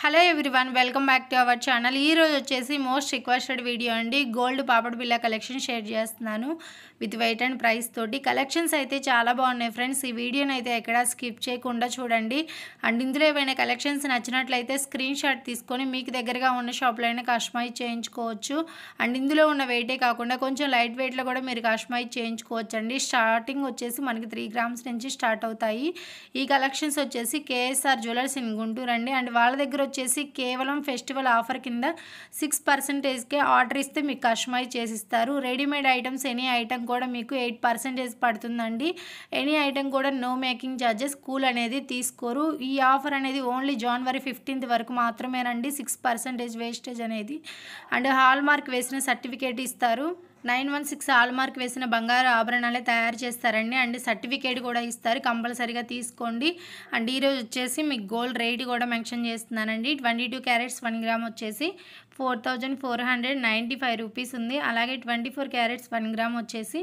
hello everyone welcome back to our channel ఈరోజు వచ్చేసి most requested video అండి gold పాపడ్ బిల్ల కలెక్షన్ షేర్ చేస్తున్నాను విత్ వెయిట్ అండ్ ప్రైస్ తోటి కలెక్షన్స్ అయితే చాలా బాగున్నాయి ఫ్రెండ్స్ ఈ వీడియోని అయితే ఎక్కడా స్కిప్ చేయకుండా చూడండి అండ్ ఇందులో ఏవైనా కలెక్షన్స్ నచ్చినట్లయితే స్క్రీన్ షాట్ తీసుకొని మీకు దగ్గరగా ఉన్న షాప్లో అయినా కస్టమైజ్ చేయించుకోవచ్చు అండ్ ఇందులో ఉన్న వెయిటే కాకుండా కొంచెం లైట్ వెయిట్లో కూడా మీరు కస్టమైజ్ చేయించుకోవచ్చు అండి స్టార్టింగ్ వచ్చేసి మనకి త్రీ గ్రామ్స్ నుంచి స్టార్ట్ అవుతాయి ఈ కలెక్షన్స్ వచ్చేసి కేఎస్ఆర్ జ్యువెలర్స్ ఇన్ గుంటూరు అండి అండ్ వాళ్ళ దగ్గర వచ్చేసి కేవలం ఫెస్టివల్ ఆఫర్ కింద సిక్స్ పర్సెంటేజ్కే ఆర్డర్ ఇస్తే మీకు కస్టమైజ్ చేసిస్తారు రెడీమేడ్ ఐటమ్స్ ఎనీ ఐటమ్ కూడా మీకు ఎయిట్ పర్సెంటేజ్ పడుతుందండి ఎనీ ఐటమ్ కూడా నో మేకింగ్ ఛార్జెస్ కూల్ అనేది తీసుకోరు ఈ ఆఫర్ అనేది ఓన్లీ జనవరి ఫిఫ్టీన్త్ వరకు మాత్రమేనండి సిక్స్ పర్సెంటేజ్ వేస్టేజ్ అనేది అండ్ హాల్ మార్క్ వేసిన సర్టిఫికేట్ ఇస్తారు nine one six hallmark వేసిన బంగారు ఆభరణాలే తయారు చేస్తారండి అండ్ సర్టిఫికేట్ కూడా ఇస్తారు కంపల్సరీగా తీసుకోండి అండ్ ఈరోజు వచ్చేసి మీకు గోల్డ్ రేట్ కూడా మెన్షన్ చేస్తున్నానండి twenty two carats one gram వచ్చేసి four thousand four hundred ninety five rupees ఉంది అలాగే twenty four carats one gram వచ్చేసి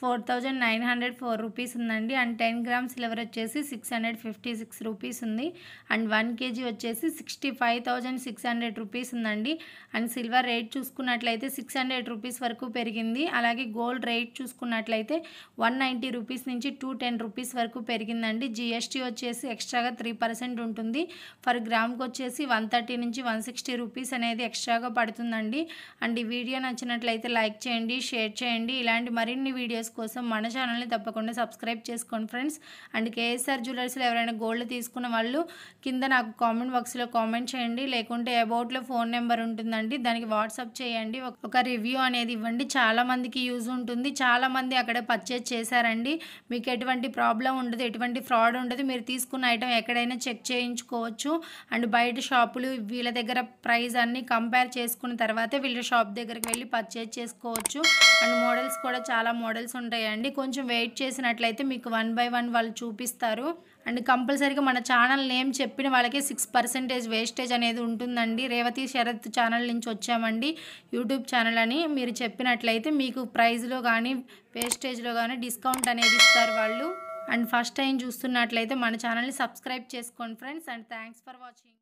four thousand nine hundred four rupees ఉందండి అండ్ టెన్ గ్రామ్స్ సిల్వర్ వచ్చేసి six hundred fifty six rupees ఉంది and one kg వచ్చేసి sixty five thousand six hundred rupees ఉందండి and silver rate చూసుకున్నట్లయితే six hundred rupees వరకు పెరిగింది అలాగే గోల్డ్ రేట్ చూసుకున్నట్లయితే వన్ నైంటీ రూపీస్ నుంచి టూ టెన్ రూపీస్ వరకు పెరిగిందండి జిఎస్టీ వచ్చేసి ఎక్స్ట్రాగా త్రీ పర్సెంట్ ఉంటుంది ఫర్ గ్రామ్కి వచ్చేసి వన్ థర్టీ నుంచి వన్ సిక్స్టీ రూపీస్ అనేది ఎక్స్ట్రాగా పడుతుందండి అండ్ ఈ వీడియో నచ్చినట్లయితే లైక్ చేయండి షేర్ చేయండి ఇలాంటి మరిన్ని వీడియోస్ వీడియోస్ కోసం మన ఛానల్ని తప్పకుండా సబ్స్క్రైబ్ చేసుకోండి ఫ్రెండ్స్ అండ్ కేఎస్ఆర్ జ్యువెలర్స్లో ఎవరైనా గోల్డ్ తీసుకున్న వాళ్ళు కింద నాకు కామెంట్ బాక్స్లో కామెంట్ చేయండి లేకుంటే అబౌట్లో ఫోన్ నెంబర్ ఉంటుందండి దానికి వాట్సాప్ చేయండి ఒక రివ్యూ అనేది ఇవ్వండి చాలామందికి యూజ్ ఉంటుంది చాలామంది అక్కడ పర్చేజ్ చేశారండి మీకు ఎటువంటి ప్రాబ్లం ఉండదు ఎటువంటి ఫ్రాడ్ ఉండదు మీరు తీసుకున్న ఐటెం ఎక్కడైనా చెక్ చేయించుకోవచ్చు అండ్ బయట షాపులు వీళ్ళ దగ్గర ప్రైస్ అన్నీ కంపేర్ చేసుకున్న తర్వాత వీళ్ళ షాప్ దగ్గరికి వెళ్ళి పర్చేజ్ చేసుకోవచ్చు అండ్ మోడల్స్ కూడా చాలా మోడల్స్ ఉంటాయండి కొంచెం వెయిట్ చేసినట్లయితే మీకు వన్ బై వన్ వాళ్ళు చూపిస్తారు అండ్ కంపల్సరీగా మన ఛానల్ నేమ్ చెప్పిన వాళ్ళకి సిక్స్ పర్సెంటేజ్ వేస్టేజ్ అనేది ఉంటుందండి రేవతి శరత్ ఛానల్ నుంచి వచ్చామండి యూట్యూబ్ ఛానల్ అని మీరు చెప్పినట్లయితే మీకు ప్రైజ్లో కానీ వేస్టేజ్లో కానీ డిస్కౌంట్ అనేది ఇస్తారు వాళ్ళు అండ్ ఫస్ట్ టైం చూస్తున్నట్లయితే మన ఛానల్ని సబ్స్క్రైబ్ చేసుకోండి friends and thanks for watching